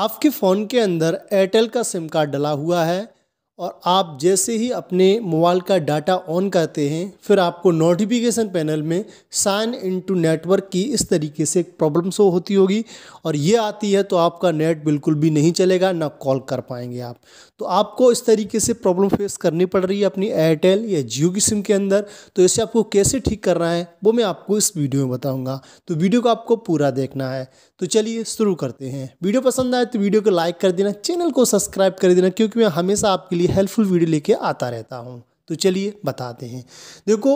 आपके फ़ोन के अंदर एयरटेल का सिम कार्ड डला हुआ है और आप जैसे ही अपने मोबाइल का डाटा ऑन करते हैं फिर आपको नोटिफिकेशन पैनल में साइन इन टू नेटवर्क की इस तरीके से एक प्रॉब्लम शो होती होगी और ये आती है तो आपका नेट बिल्कुल भी नहीं चलेगा ना कॉल कर पाएंगे आप तो आपको इस तरीके से प्रॉब्लम फेस करनी पड़ रही है अपनी एयरटेल या जियो की सिम के अंदर तो इसे आपको कैसे ठीक करना है वो मैं आपको इस वीडियो में बताऊँगा तो वीडियो को आपको पूरा देखना है तो चलिए शुरू करते हैं वीडियो पसंद आए तो वीडियो को लाइक कर देना चैनल को सब्सक्राइब कर देना क्योंकि मैं हमेशा आपके लिए हेल्पफुल वीडियो लेके आता रहता हूँ तो चलिए बताते हैं देखो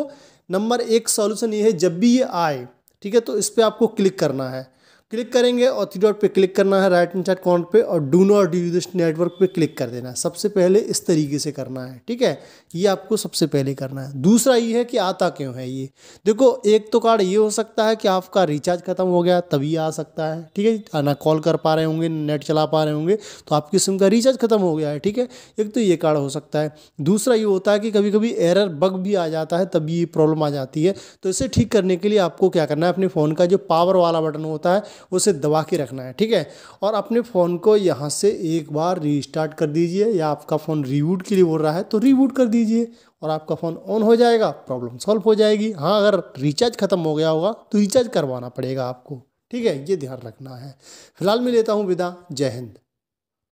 नंबर एक सॉल्यूशन ये है जब भी ये आए ठीक है तो इस पर आपको क्लिक करना है क्लिक करेंगे और थ्री डॉट पे क्लिक करना है राइट एंड साइड कॉर्नर पे और do not do this network पे क्लिक कर देना है सबसे पहले इस तरीके से करना है ठीक है ये आपको सबसे पहले करना है दूसरा ये है कि आता क्यों है ये देखो एक तो कार्ड ये हो सकता है कि आपका रिचार्ज खत्म हो गया तभी आ सकता है ठीक है ना कॉल कर पा रहे होंगे नेट चला पा रहे होंगे तो आपकी सिम का रिचार्ज खत्म हो गया है ठीक है एक तो ये कार्ड हो सकता है दूसरा ये होता है कि कभी कभी एरर बग भी आ जाता है तभी ये प्रॉब्लम आ जाती है तो इसे ठीक करने के लिए आपको क्या करना है अपने फ़ोन का जो पावर वाला बटन होता है उसे दबा के रखना है ठीक है और अपने फ़ोन को यहाँ से एक बार रीस्टार्ट कर दीजिए या आपका फ़ोन रीबूट के लिए बोल रहा है तो रीबूट कर दीजिए और आपका फ़ोन ऑन हो जाएगा प्रॉब्लम सॉल्व हो जाएगी हाँ अगर रिचार्ज ख़त्म हो गया होगा तो रिचार्ज करवाना पड़ेगा आपको ठीक है ये ध्यान रखना है फिलहाल मैं लेता हूँ विदा जय हिंद